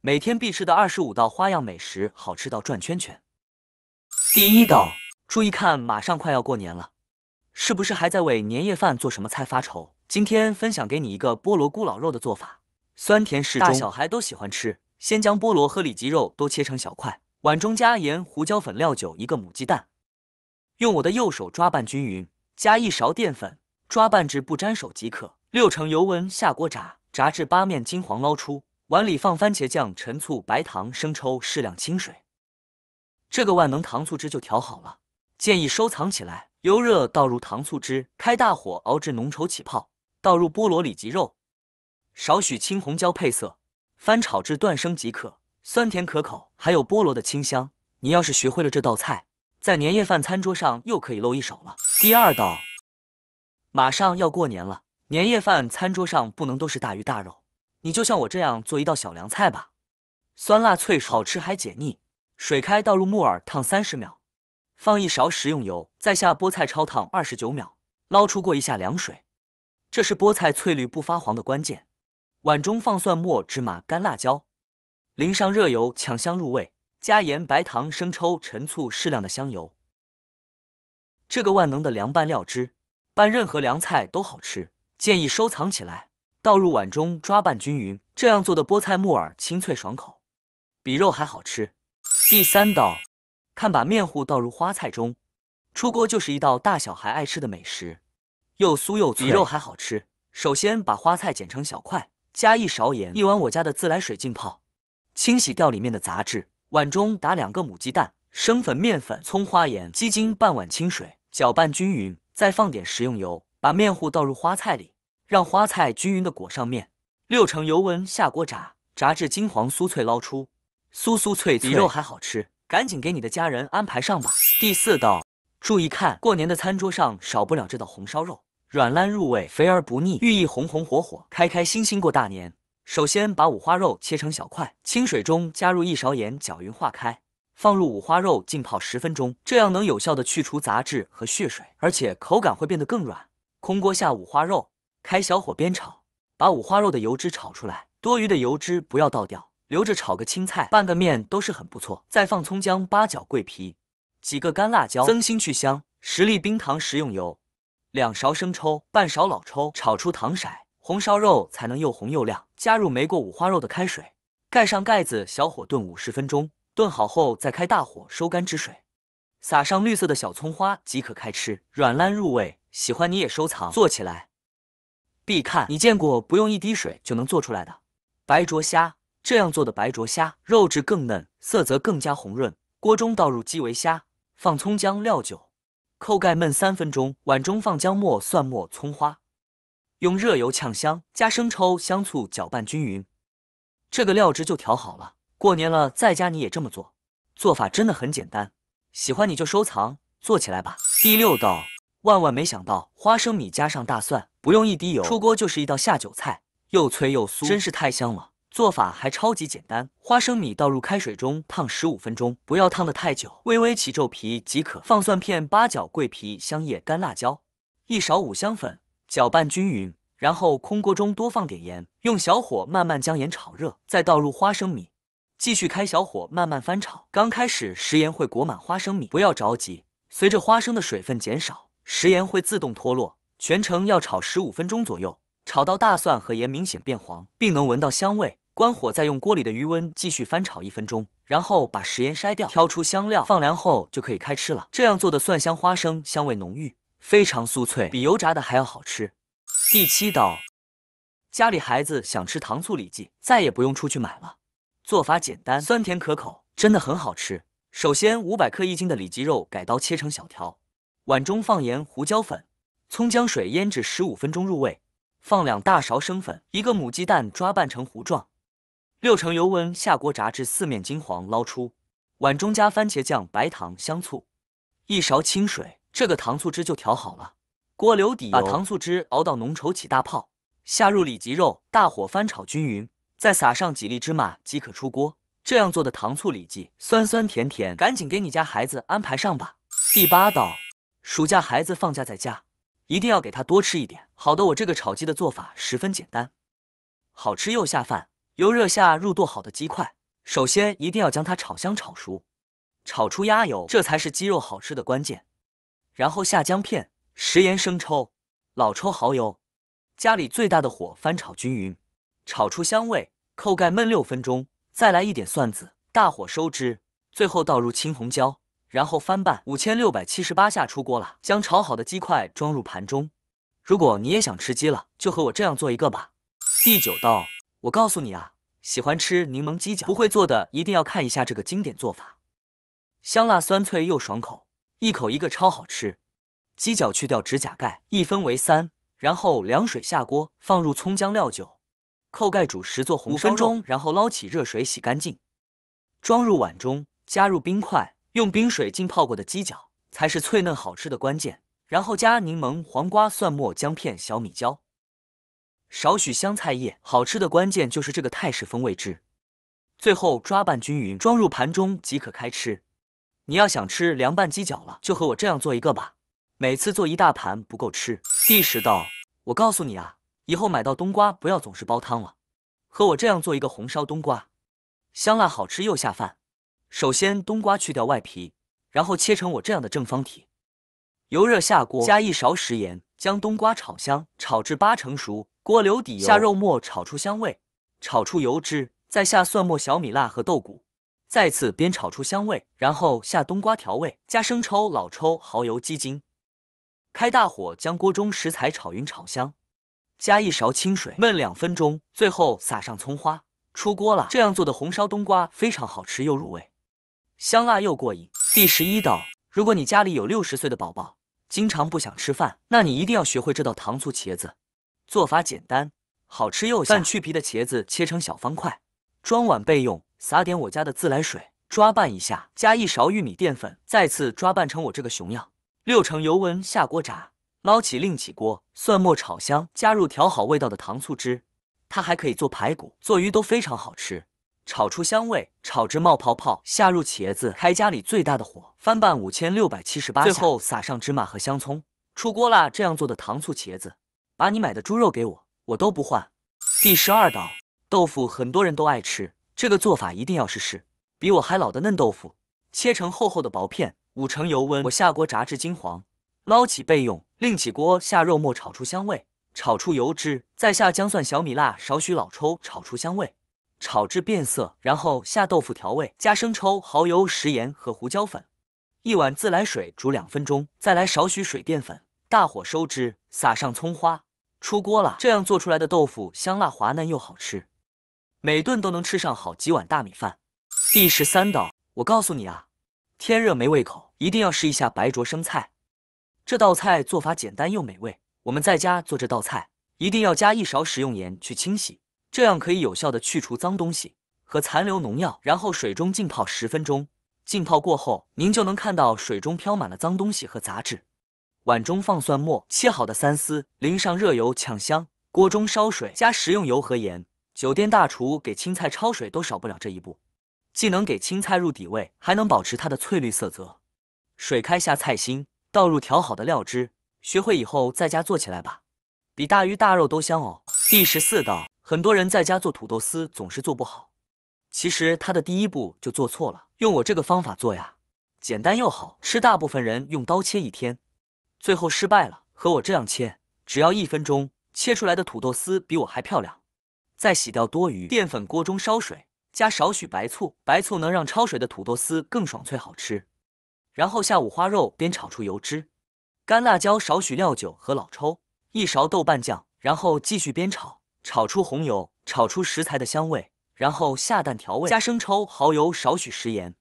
每天必吃的二十五道花样美食，好吃到转圈圈。第一道，注意看，马上快要过年了，是不是还在为年夜饭做什么菜发愁？今天分享给你一个菠萝咕老肉的做法，酸甜适中，大小孩都喜欢吃。先将菠萝和里脊肉都切成小块，碗中加盐、胡椒粉、料酒一个、母鸡蛋，用我的右手抓拌均匀，加一勺淀粉，抓拌至不粘手即可。六成油温下锅炸，炸至八面金黄，捞出。碗里放番茄酱、陈醋、白糖、生抽，适量清水，这个万能糖醋汁就调好了。建议收藏起来。油热，倒入糖醋汁，开大火熬至浓稠起泡，倒入菠萝里脊肉，少许青红椒配色，翻炒至断生即可。酸甜可口，还有菠萝的清香。你要是学会了这道菜，在年夜饭餐桌上又可以露一手了。第二道，马上要过年了，年夜饭餐桌上不能都是大鱼大肉。你就像我这样做一道小凉菜吧，酸辣脆，好吃还解腻。水开倒入木耳烫三十秒，放一勺食用油，再下菠菜焯烫二十九秒，捞出过一下凉水。这是菠菜翠绿不发黄的关键。碗中放蒜末、芝麻、干辣椒，淋上热油呛香入味，加盐、白糖、生抽、陈醋适量的香油。这个万能的凉拌料汁，拌任何凉菜都好吃，建议收藏起来。倒入碗中抓拌均匀，这样做的菠菜木耳清脆爽口，比肉还好吃。第三道，看把面糊倒入花菜中，出锅就是一道大小孩爱吃的美食，又酥又脆，比肉还好吃。首先把花菜剪成小块，加一勺盐，一碗我家的自来水浸泡，清洗掉里面的杂质。碗中打两个母鸡蛋，生粉、面粉、葱花、盐、鸡精，半碗清水，搅拌均匀，再放点食用油，把面糊倒入花菜里。让花菜均匀的裹上面，六成油温下锅炸，炸至金黄酥脆，捞出。酥酥脆脆，比肉还好吃，赶紧给你的家人安排上吧。第四道，注意看，过年的餐桌上少不了这道红烧肉，软烂入味，肥而不腻，寓意红红火火，开开心心过大年。首先把五花肉切成小块，清水中加入一勺盐，搅匀化开，放入五花肉浸泡十分钟，这样能有效的去除杂质和血水，而且口感会变得更软。空锅下五花肉。开小火煸炒，把五花肉的油脂炒出来，多余的油脂不要倒掉，留着炒个青菜、拌个面都是很不错。再放葱姜八角桂皮，几个干辣椒增腥去香。十粒冰糖，食用油，两勺生抽，半勺老抽，炒出糖色，红烧肉才能又红又亮。加入没过五花肉的开水，盖上盖子，小火炖五十分钟。炖好后再开大火收干汁水，撒上绿色的小葱花即可开吃，软烂入味。喜欢你也收藏，做起来。必看！你见过不用一滴水就能做出来的白灼虾？这样做的白灼虾肉质更嫩，色泽更加红润。锅中倒入基围虾，放葱姜、料酒，扣盖焖三分钟。碗中放姜末、蒜末、葱花，用热油呛香，加生抽、香醋，搅拌均匀，这个料汁就调好了。过年了，在家你也这么做，做法真的很简单。喜欢你就收藏，做起来吧。第六道。万万没想到，花生米加上大蒜，不用一滴油，出锅就是一道下酒菜，又脆又酥，真是太香了。做法还超级简单，花生米倒入开水中烫十五分钟，不要烫得太久，微微起皱皮即可。放蒜片、八角、桂皮、香叶、干辣椒，一勺五香粉，搅拌均匀。然后空锅中多放点盐，用小火慢慢将盐炒热，再倒入花生米，继续开小火慢慢翻炒。刚开始食盐会裹满花生米，不要着急，随着花生的水分减少。食盐会自动脱落，全程要炒十五分钟左右，炒到大蒜和盐明显变黄，并能闻到香味。关火，再用锅里的余温继续翻炒一分钟，然后把食盐筛掉，挑出香料，放凉后就可以开吃了。这样做的蒜香花生，香味浓郁，非常酥脆，比油炸的还要好吃。第七道，家里孩子想吃糖醋里脊，再也不用出去买了。做法简单，酸甜可口，真的很好吃。首先，五百克一斤的里脊肉改刀切成小条。碗中放盐、胡椒粉、葱姜水腌制十五分钟入味，放两大勺生粉，一个母鸡蛋抓拌成糊状，六成油温下锅炸至四面金黄，捞出。碗中加番茄酱、白糖、香醋，一勺清水，这个糖醋汁就调好了。锅留底把糖醋汁熬到浓稠起大泡，下入里脊肉，大火翻炒均匀，再撒上几粒芝麻即可出锅。这样做的糖醋里脊，酸酸甜甜，赶紧给你家孩子安排上吧。第八道。暑假孩子放假在家，一定要给他多吃一点好的。我这个炒鸡的做法十分简单，好吃又下饭。油热下入剁好的鸡块，首先一定要将它炒香炒熟，炒出鸭油，这才是鸡肉好吃的关键。然后下姜片、食盐、生抽、老抽、蚝油，家里最大的火翻炒均匀，炒出香味，扣盖焖六分钟，再来一点蒜子，大火收汁，最后倒入青红椒。然后翻拌五千六百七十八下出锅了。将炒好的鸡块装入盘中。如果你也想吃鸡了，就和我这样做一个吧。第九道，我告诉你啊，喜欢吃柠檬鸡脚，不会做的一定要看一下这个经典做法，香辣酸脆又爽口，一口一个超好吃。鸡脚去掉指甲盖，一分为三，然后凉水下锅，放入葱姜料酒，扣盖煮十做红五分钟，然后捞起热水洗干净，装入碗中，加入冰块。用冰水浸泡过的鸡脚才是脆嫩好吃的关键，然后加柠檬、黄瓜、蒜末、姜片、小米椒、少许香菜叶。好吃的关键就是这个泰式风味汁，最后抓拌均匀，装入盘中即可开吃。你要想吃凉拌鸡脚了，就和我这样做一个吧。每次做一大盘不够吃。第十道，我告诉你啊，以后买到冬瓜不要总是煲汤了，和我这样做一个红烧冬瓜，香辣好吃又下饭。首先，冬瓜去掉外皮，然后切成我这样的正方体。油热下锅，加一勺食盐，将冬瓜炒香，炒至八成熟。锅留底油，下肉末炒出香味，炒出油脂，再下蒜末、小米辣和豆鼓，再次煸炒出香味，然后下冬瓜调味，加生抽、老抽、蚝油、鸡精。开大火将锅中食材炒匀炒香，加一勺清水焖两分钟，最后撒上葱花出锅了。这样做的红烧冬瓜非常好吃又入味。香辣又过瘾。第十一道，如果你家里有六十岁的宝宝，经常不想吃饭，那你一定要学会这道糖醋茄子。做法简单，好吃又下饭。去皮的茄子切成小方块，装碗备用，撒点我家的自来水，抓拌一下，加一勺玉米淀粉，再次抓拌成我这个熊样。六成油温下锅炸，捞起另起锅，蒜末炒香，加入调好味道的糖醋汁。它还可以做排骨、做鱼都非常好吃。炒出香味，炒至冒泡泡，下入茄子，开家里最大的火，翻拌五千六百七十八下，最后撒上芝麻和香葱，出锅啦！这样做的糖醋茄子，把你买的猪肉给我，我都不换。第十二道豆腐，很多人都爱吃，这个做法一定要试试。比我还老的嫩豆腐，切成厚厚的薄片，五成油温我下锅炸至金黄，捞起备用。另起锅下肉末炒出香味，炒出油脂，再下姜蒜小米辣少许老抽，炒出香味。炒至变色，然后下豆腐调味，加生抽、蚝油、食盐和胡椒粉。一碗自来水煮两分钟，再来少许水淀粉，大火收汁，撒上葱花，出锅了。这样做出来的豆腐香辣滑嫩又好吃，每顿都能吃上好几碗大米饭。第十三道，我告诉你啊，天热没胃口，一定要试一下白灼生菜。这道菜做法简单又美味，我们在家做这道菜一定要加一勺食用盐去清洗。这样可以有效的去除脏东西和残留农药，然后水中浸泡十分钟。浸泡过后，您就能看到水中飘满了脏东西和杂质。碗中放蒜末，切好的三丝，淋上热油呛香。锅中烧水，加食用油和盐。酒店大厨给青菜焯水都少不了这一步，既能给青菜入底味，还能保持它的翠绿色泽。水开下菜心，倒入调好的料汁。学会以后在家做起来吧，比大鱼大肉都香哦。第十四道。很多人在家做土豆丝总是做不好，其实他的第一步就做错了。用我这个方法做呀，简单又好吃。大部分人用刀切一天，最后失败了。和我这样切，只要一分钟，切出来的土豆丝比我还漂亮。再洗掉多余淀粉，锅中烧水，加少许白醋，白醋能让焯水的土豆丝更爽脆好吃。然后下五花肉煸炒出油脂，干辣椒少许，料酒和老抽一勺豆瓣酱，然后继续煸炒。炒出红油，炒出食材的香味，然后下蛋调味，加生抽、蚝油少许食盐，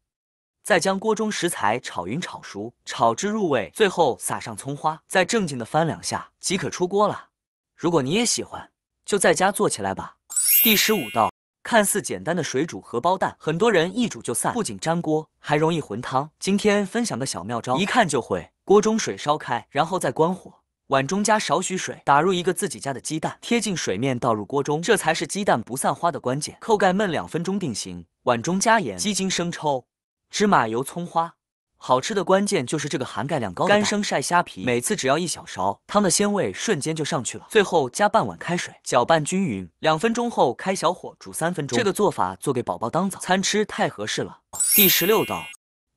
再将锅中食材炒匀炒熟，炒至入味，最后撒上葱花，再正经的翻两下即可出锅了。如果你也喜欢，就在家做起来吧。第十五道看似简单的水煮荷包蛋，很多人一煮就散，不仅粘锅，还容易浑汤。今天分享个小妙招，一看就会。锅中水烧开，然后再关火。碗中加少许水，打入一个自己家的鸡蛋，贴近水面倒入锅中，这才是鸡蛋不散花的关键。扣盖焖两分钟定型。碗中加盐、鸡精、生抽、芝麻油、葱花。好吃的关键就是这个含钙量高干生晒虾皮，每次只要一小勺，汤的鲜味瞬间就上去了。最后加半碗开水，搅拌均匀，两分钟后开小火煮三分钟。这个做法做给宝宝当早餐吃太合适了。第十六道，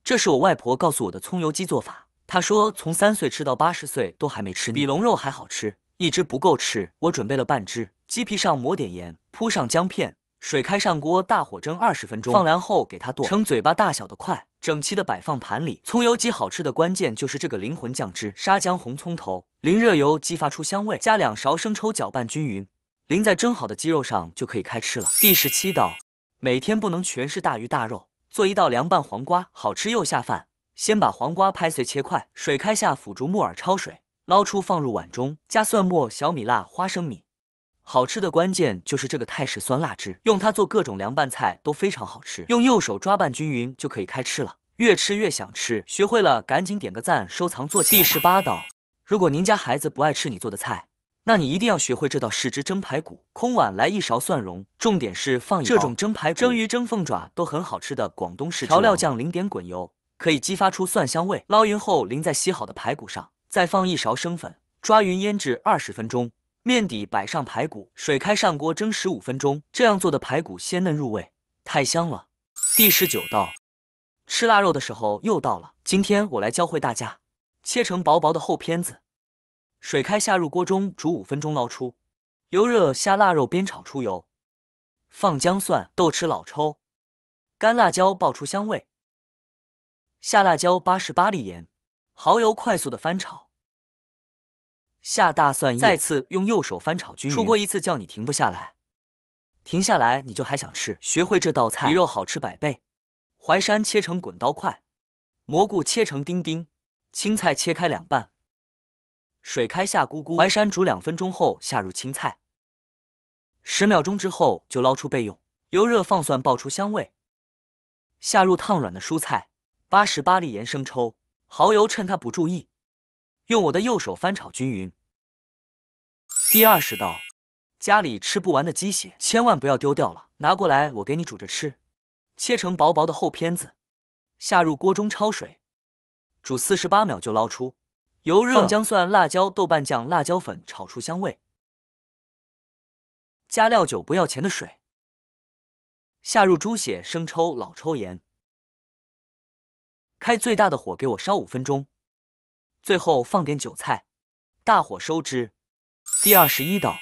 这是我外婆告诉我的葱油鸡做法。他说：“从三岁吃到八十岁都还没吃腻，比龙肉还好吃。一只不够吃，我准备了半只。鸡皮上抹点盐，铺上姜片，水开上锅，大火蒸二十分钟，放凉后给它剁成嘴巴大小的块，整齐的摆放盘里。葱油鸡好吃的关键就是这个灵魂酱汁：沙姜、红葱头，淋热油激发出香味，加两勺生抽，搅拌均匀，淋在蒸好的鸡肉上就可以开吃了。”第十七道，每天不能全是大鱼大肉，做一道凉拌黄瓜，好吃又下饭。先把黄瓜拍碎切块，水开下腐竹、木耳焯水，捞出放入碗中，加蒜末、小米辣、花生米。好吃的关键就是这个泰式酸辣汁，用它做各种凉拌菜都非常好吃。用右手抓拌均匀就可以开吃了，越吃越想吃。学会了赶紧点个赞，收藏做起来。第十八道，如果您家孩子不爱吃你做的菜，那你一定要学会这道豉汁蒸排骨。空碗来一勺蒜蓉，重点是放一这种蒸排骨、蒸鱼、蒸凤爪都很好吃的广东豉调料酱，淋点滚油。可以激发出蒜香味，捞匀后淋在洗好的排骨上，再放一勺生粉，抓匀腌制二十分钟。面底摆上排骨，水开上锅蒸十五分钟。这样做的排骨鲜嫩入味，太香了。第十九道，吃腊肉的时候又到了，今天我来教会大家切成薄薄的厚片子，水开下入锅中煮五分钟，捞出。油热下腊肉煸炒出油，放姜蒜、豆豉、老抽、干辣椒爆出香味。下辣椒八十八粒盐，蚝油快速的翻炒。下大蒜叶，再次用右手翻炒均匀。出锅一次叫你停不下来，停下来你就还想吃。学会这道菜，鱼肉好吃百倍。淮山切成滚刀块，蘑菇切成丁丁，青菜切开两半。水开下咕咕，淮山煮两分钟后下入青菜，十秒钟之后就捞出备用。油热放蒜爆出香味，下入烫软的蔬菜。八十八粒盐，生抽、蚝油，趁他不注意，用我的右手翻炒均匀。第二十道，家里吃不完的鸡血，千万不要丢掉了，拿过来我给你煮着吃。切成薄薄的厚片子，下入锅中焯水，煮四十八秒就捞出。油热，放姜蒜、辣椒、豆瓣酱、辣椒粉，炒出香味。加料酒，不要钱的水。下入猪血，生抽、老抽、盐。开最大的火给我烧五分钟，最后放点韭菜，大火收汁。第二十一道，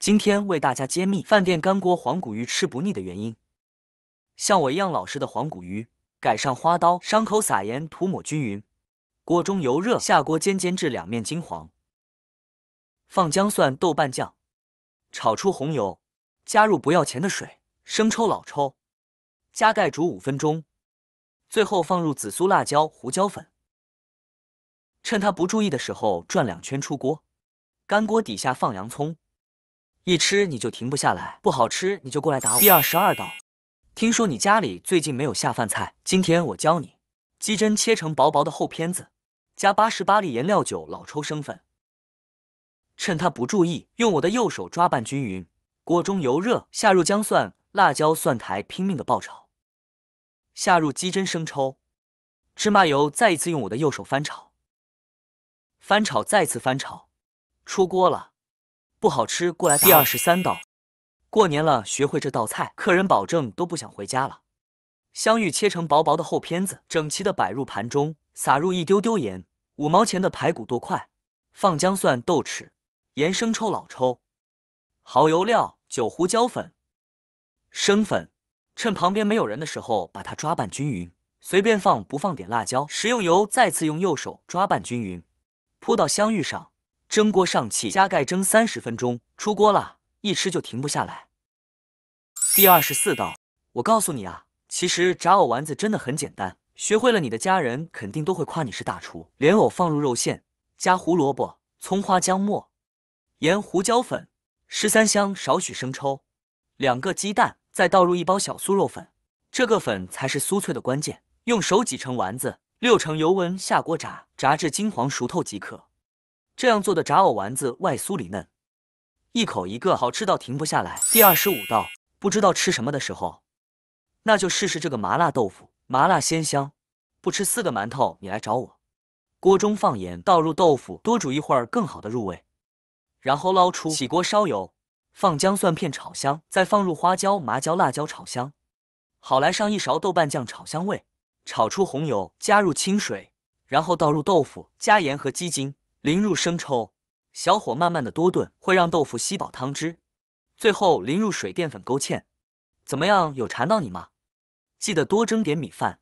今天为大家揭秘饭店干锅黄骨鱼吃不腻的原因。像我一样老实的黄骨鱼，改上花刀，伤口撒盐，涂抹均匀。锅中油热，下锅煎煎至两面金黄。放姜蒜豆瓣酱，炒出红油，加入不要钱的水，生抽老抽，加盖煮五分钟。最后放入紫苏、辣椒、胡椒粉，趁他不注意的时候转两圈出锅。干锅底下放洋葱，一吃你就停不下来，不好吃你就过来打我。第二十二道，听说你家里最近没有下饭菜，今天我教你。鸡胗切成薄薄的厚片子，加八十八粒盐、料酒、老抽、生粉，趁他不注意，用我的右手抓拌均匀。锅中油热，下入姜、蒜、辣椒、蒜苔，拼命的爆炒。下入鸡胗生抽、芝麻油，再一次用我的右手翻炒，翻炒，再次翻炒，出锅了，不好吃，过来。第二十三道，过年了，学会这道菜，客人保证都不想回家了。香芋切成薄薄的厚片子，整齐的摆入盘中，撒入一丢丢盐。五毛钱的排骨剁块，放姜蒜、豆豉、盐、生抽、老抽、蚝油料、酒、胡椒粉、生粉。趁旁边没有人的时候，把它抓拌均匀，随便放不放点辣椒、食用油，再次用右手抓拌均匀，铺到香芋上，蒸锅上气，加盖蒸三十分钟，出锅了，一吃就停不下来。第二十四道，我告诉你啊，其实炸藕丸子真的很简单，学会了你的家人肯定都会夸你是大厨。莲藕放入肉馅，加胡萝卜、葱花、姜末、盐、胡椒粉、十三香少许生抽，两个鸡蛋。再倒入一包小酥肉粉，这个粉才是酥脆的关键。用手挤成丸子，六成油温下锅炸，炸至金黄熟透即可。这样做的炸藕丸子外酥里嫩，一口一个，好吃到停不下来。第二十五道，不知道吃什么的时候，那就试试这个麻辣豆腐，麻辣鲜香。不吃四个馒头你来找我。锅中放盐，倒入豆腐，多煮一会儿，更好的入味。然后捞出，起锅烧油。放姜蒜片炒香，再放入花椒、麻椒、辣椒炒香，好来上一勺豆瓣酱炒香味，炒出红油，加入清水，然后倒入豆腐，加盐和鸡精，淋入生抽，小火慢慢的多炖，会让豆腐吸饱汤汁，最后淋入水淀粉勾芡。怎么样，有馋到你吗？记得多蒸点米饭。